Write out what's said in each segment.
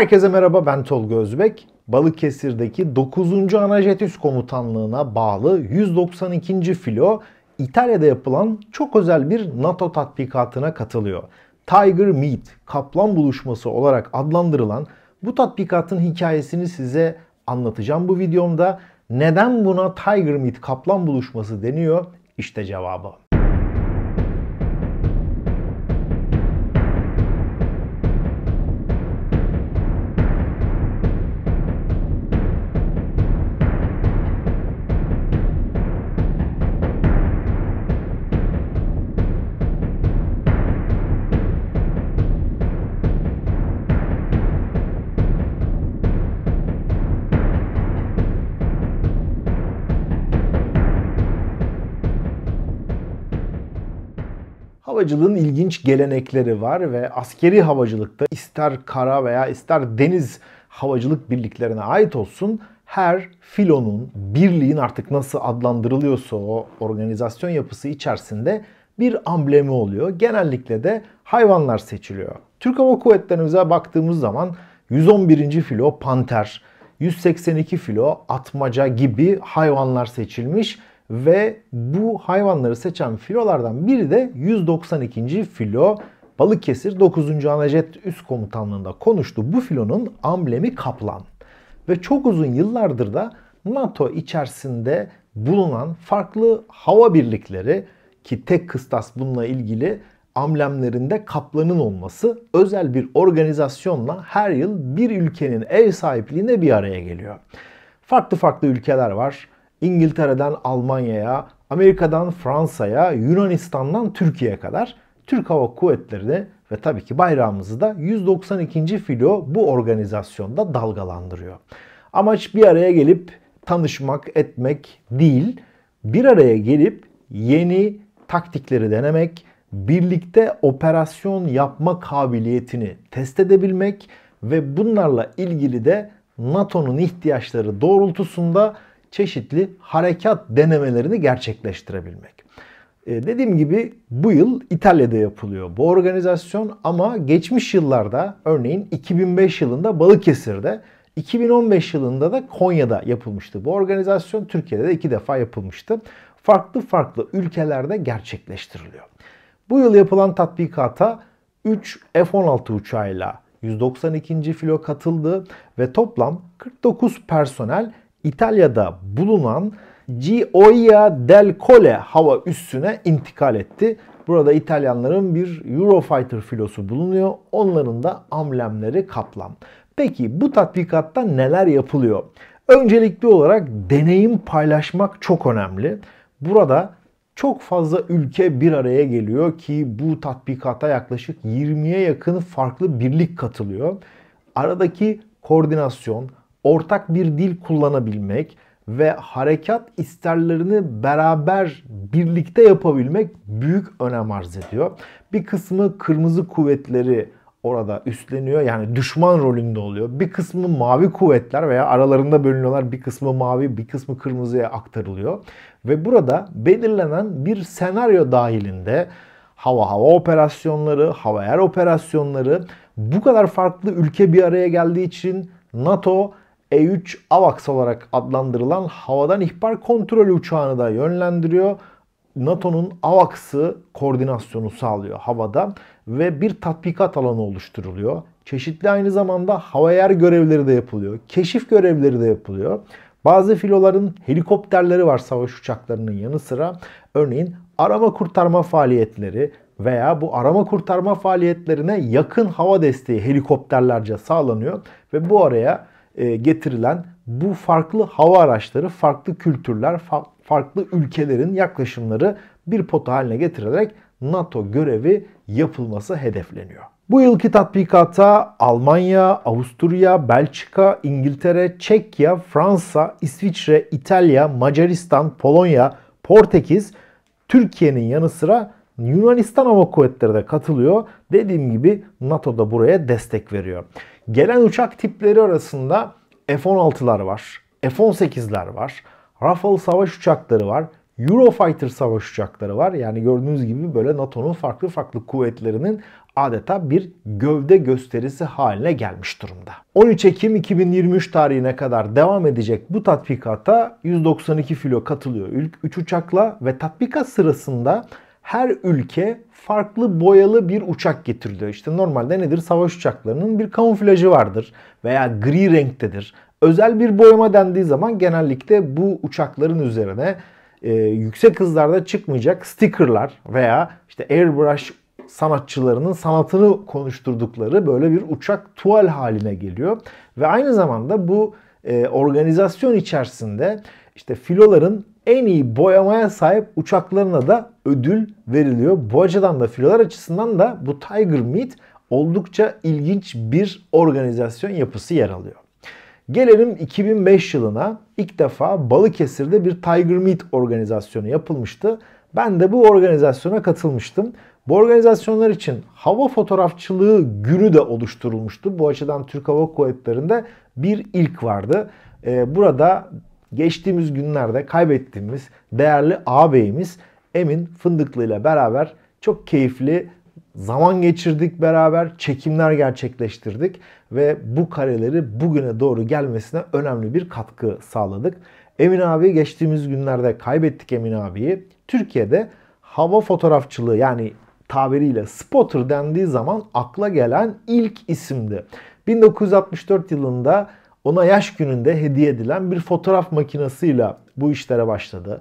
Herkese merhaba ben Tolga Özbek. Balıkesir'deki 9. Anajetüs Komutanlığı'na bağlı 192. filo İtalya'da yapılan çok özel bir NATO tatbikatına katılıyor. Tiger Meet, kaplan buluşması olarak adlandırılan bu tatbikatın hikayesini size anlatacağım bu videomda. Neden buna Tiger Meet kaplan buluşması deniyor? İşte cevabı. Havacılığın ilginç gelenekleri var ve askeri havacılıkta ister kara veya ister deniz havacılık birliklerine ait olsun her filonun, birliğin artık nasıl adlandırılıyorsa o organizasyon yapısı içerisinde bir amblemi oluyor. Genellikle de hayvanlar seçiliyor. Türk Hava Kuvvetlerimize baktığımız zaman 111. filo panter, 182 filo atmaca gibi hayvanlar seçilmiş ve bu hayvanları seçen filolardan biri de 192. filo Balıkesir 9. Anajet Üst Komutanlığı'nda konuştu. Bu filonun amblemi kaplan. Ve çok uzun yıllardır da NATO içerisinde bulunan farklı hava birlikleri ki tek kıstas bununla ilgili amblemlerinde kaplanın olması özel bir organizasyonla her yıl bir ülkenin ev sahipliğine bir araya geliyor. Farklı farklı ülkeler var. İngiltere'den Almanya'ya, Amerika'dan Fransa'ya, Yunanistan'dan Türkiye'ye kadar Türk Hava Kuvvetleri'ni ve tabii ki bayrağımızı da 192. filo bu organizasyonda dalgalandırıyor. Amaç bir araya gelip tanışmak, etmek değil, bir araya gelip yeni taktikleri denemek, birlikte operasyon yapma kabiliyetini test edebilmek ve bunlarla ilgili de NATO'nun ihtiyaçları doğrultusunda çeşitli harekat denemelerini gerçekleştirebilmek. E, dediğim gibi bu yıl İtalya'da yapılıyor bu organizasyon ama geçmiş yıllarda örneğin 2005 yılında Balıkesir'de 2015 yılında da Konya'da yapılmıştı bu organizasyon. Türkiye'de de iki defa yapılmıştı. Farklı farklı ülkelerde gerçekleştiriliyor. Bu yıl yapılan tatbikata 3 F-16 uçağıyla 192. filo katıldı ve toplam 49 personel İtalya'da bulunan Gioia del Colle hava üssüne intikal etti. Burada İtalyanların bir Eurofighter filosu bulunuyor. Onların da amblemleri kaplan. Peki bu tatbikatta neler yapılıyor? Öncelikli olarak deneyim paylaşmak çok önemli. Burada çok fazla ülke bir araya geliyor ki bu tatbikata yaklaşık 20'ye yakın farklı birlik katılıyor. Aradaki koordinasyon, ortak bir dil kullanabilmek ve harekat isterlerini beraber birlikte yapabilmek büyük önem arz ediyor. Bir kısmı kırmızı kuvvetleri orada üstleniyor. Yani düşman rolünde oluyor. Bir kısmı mavi kuvvetler veya aralarında bölünüyorlar. Bir kısmı mavi, bir kısmı kırmızıya aktarılıyor. Ve burada belirlenen bir senaryo dahilinde hava hava operasyonları, hava yer operasyonları bu kadar farklı ülke bir araya geldiği için NATO e3 AVAX olarak adlandırılan havadan ihbar kontrol uçağını da yönlendiriyor. NATO'nun AVAX'ı koordinasyonu sağlıyor havada ve bir tatbikat alanı oluşturuluyor. Çeşitli aynı zamanda hava yer görevleri de yapılıyor. Keşif görevleri de yapılıyor. Bazı filoların helikopterleri var savaş uçaklarının yanı sıra. Örneğin arama kurtarma faaliyetleri veya bu arama kurtarma faaliyetlerine yakın hava desteği helikopterlerce sağlanıyor ve bu araya e, getirilen bu farklı hava araçları, farklı kültürler, farklı ülkelerin yaklaşımları bir pota haline getirilerek NATO görevi yapılması hedefleniyor. Bu yılki tatbikata Almanya, Avusturya, Belçika, İngiltere, Çekya, Fransa, İsviçre, İtalya, Macaristan, Polonya, Portekiz, Türkiye'nin yanı sıra Yunanistan Hava Kuvvetleri de katılıyor. Dediğim gibi NATO da buraya destek veriyor. Gelen uçak tipleri arasında F-16'lar var, F-18'ler var, Rafale savaş uçakları var, Eurofighter savaş uçakları var. Yani gördüğünüz gibi böyle NATO'nun farklı farklı kuvvetlerinin adeta bir gövde gösterisi haline gelmiş durumda. 13 Ekim 2023 tarihine kadar devam edecek bu tatbikata 192 filo katılıyor 3 uçakla ve tatbikat sırasında her ülke farklı boyalı bir uçak getiriliyor. İşte normalde nedir? Savaş uçaklarının bir kamuflajı vardır veya gri renktedir. Özel bir boyama dendiği zaman genellikle bu uçakların üzerine e, yüksek hızlarda çıkmayacak stickerlar veya işte airbrush sanatçılarının sanatını konuşturdukları böyle bir uçak tuval haline geliyor. Ve aynı zamanda bu e, organizasyon içerisinde işte filoların en iyi boyamaya sahip uçaklarına da ödül veriliyor. Bu açıdan da filolar açısından da bu Tiger Meet oldukça ilginç bir organizasyon yapısı yer alıyor. Gelelim 2005 yılına ilk defa Balıkesir'de bir Tiger Meet organizasyonu yapılmıştı ben de bu organizasyona katılmıştım. Bu organizasyonlar için hava fotoğrafçılığı günü de oluşturulmuştu. Bu açıdan Türk Hava Kuvvetleri'nde bir ilk vardı. Ee, burada geçtiğimiz günlerde kaybettiğimiz değerli ağabeyimiz Emin Fındıklı ile beraber çok keyifli zaman geçirdik beraber, çekimler gerçekleştirdik ve bu kareleri bugüne doğru gelmesine önemli bir katkı sağladık. Emin abi geçtiğimiz günlerde kaybettik Emin abiyi. Türkiye'de hava fotoğrafçılığı yani tabiriyle spotter dendiği zaman akla gelen ilk isimdi. 1964 yılında ona yaş gününde hediye edilen bir fotoğraf makinesiyle bu işlere başladı.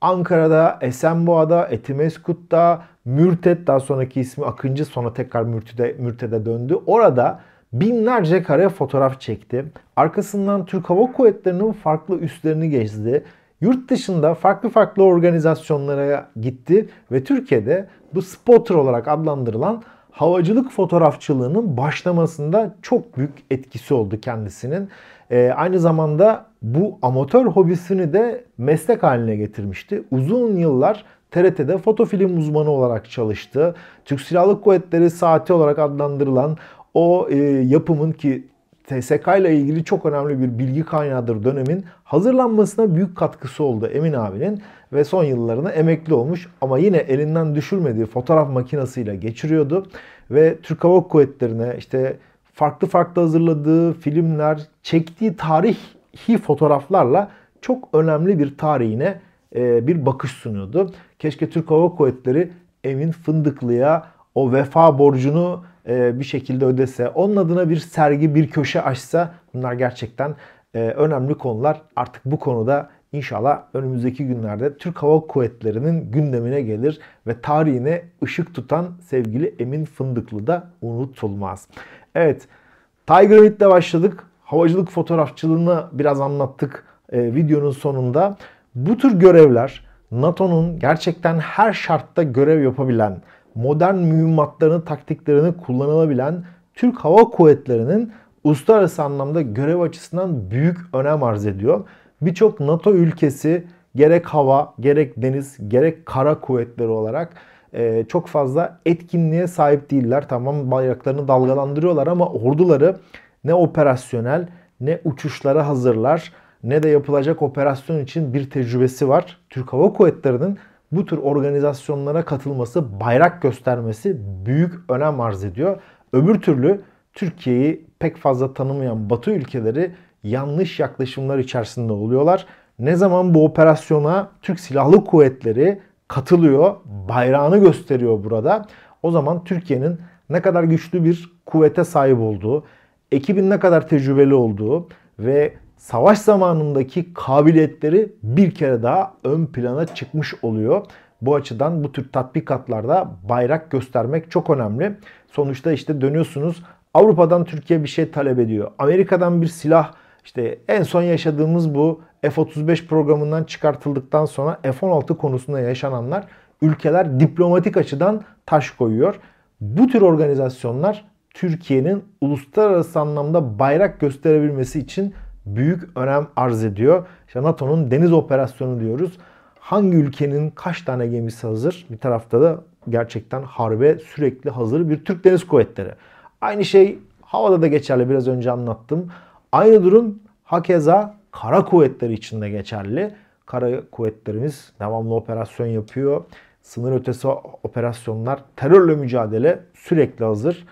Ankara'da, Esenboğa'da, Etimeskut'ta, Mürtet daha sonraki ismi Akıncı sonra tekrar Mürtü'de, Mürted'e döndü. Orada binlerce kare fotoğraf çekti. Arkasından Türk Hava Kuvvetleri'nin farklı üslerini gezdi. Yurt dışında farklı farklı organizasyonlara gitti ve Türkiye'de bu spotter olarak adlandırılan havacılık fotoğrafçılığının başlamasında çok büyük etkisi oldu kendisinin. Ee, aynı zamanda bu amatör hobisini de meslek haline getirmişti. Uzun yıllar TRT'de fotofilm uzmanı olarak çalıştı. Türk Silahlı Kuvvetleri saati olarak adlandırılan o e, yapımın ki TSK ile ilgili çok önemli bir bilgi kaynağıdır dönemin. Hazırlanmasına büyük katkısı oldu Emin abinin ve son yıllarına emekli olmuş ama yine elinden düşürmediği fotoğraf makinesiyle geçiriyordu ve Türk Hava Kuvvetleri'ne işte farklı farklı hazırladığı filmler, çektiği tarihi fotoğraflarla çok önemli bir tarihine e, bir bakış sunuyordu. Keşke Türk Hava Kuvvetleri Emin Fındıklı'ya o vefa borcunu e, bir şekilde ödese, onun adına bir sergi, bir köşe açsa bunlar gerçekten e, önemli konular. Artık bu konuda inşallah önümüzdeki günlerde Türk Hava Kuvvetleri'nin gündemine gelir ve tarihine ışık tutan sevgili Emin Fındıklı da unutulmaz. Evet, Tiger Meet'le başladık. Havacılık fotoğrafçılığını biraz anlattık e, videonun sonunda. Bu tür görevler NATO'nun gerçekten her şartta görev yapabilen modern mühimmatlarını, taktiklerini kullanılabilen Türk Hava Kuvvetleri'nin uluslararası anlamda görev açısından büyük önem arz ediyor. Birçok NATO ülkesi gerek hava, gerek deniz, gerek kara kuvvetleri olarak e, çok fazla etkinliğe sahip değiller. Tamam bayraklarını dalgalandırıyorlar ama orduları ne operasyonel ne uçuşlara hazırlar ne de yapılacak operasyon için bir tecrübesi var. Türk Hava Kuvvetleri'nin bu tür organizasyonlara katılması, bayrak göstermesi büyük önem arz ediyor. Öbür türlü Türkiye'yi pek fazla tanımayan Batı ülkeleri yanlış yaklaşımlar içerisinde oluyorlar. Ne zaman bu operasyona Türk Silahlı Kuvvetleri katılıyor, bayrağını gösteriyor burada. O zaman Türkiye'nin ne kadar güçlü bir kuvvete sahip olduğu, ekibin ne kadar tecrübeli olduğu ve savaş zamanındaki kabiliyetleri bir kere daha ön plana çıkmış oluyor. Bu açıdan bu tür tatbikatlarda bayrak göstermek çok önemli. Sonuçta işte dönüyorsunuz Avrupa'dan Türkiye bir şey talep ediyor. Amerika'dan bir silah işte en son yaşadığımız bu F-35 programından çıkartıldıktan sonra F-16 konusunda yaşananlar ülkeler diplomatik açıdan taş koyuyor. Bu tür organizasyonlar Türkiye'nin uluslararası anlamda bayrak gösterebilmesi için büyük önem arz ediyor. İşte NATO'nun deniz operasyonu diyoruz. Hangi ülkenin kaç tane gemisi hazır? Bir tarafta da gerçekten harbe sürekli hazır bir Türk Deniz Kuvvetleri. Aynı şey havada da geçerli biraz önce anlattım. Aynı durum hakeza kara kuvvetleri için de geçerli. Kara kuvvetlerimiz devamlı operasyon yapıyor. Sınır ötesi operasyonlar, terörle mücadele sürekli hazır.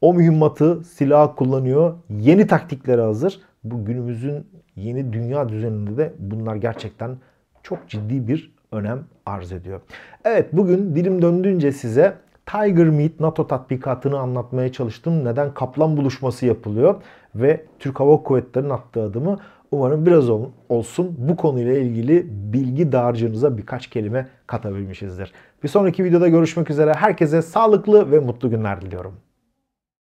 O mühimmatı, silah kullanıyor. Yeni taktiklere hazır bu günümüzün yeni dünya düzeninde de bunlar gerçekten çok ciddi bir önem arz ediyor. Evet bugün dilim döndüğünce size Tiger Meat NATO tatbikatını anlatmaya çalıştım. Neden kaplan buluşması yapılıyor ve Türk Hava Kuvvetleri'nin attığı adımı umarım biraz olsun bu konuyla ilgili bilgi dağarcığınıza birkaç kelime katabilmişizdir. Bir sonraki videoda görüşmek üzere. Herkese sağlıklı ve mutlu günler diliyorum.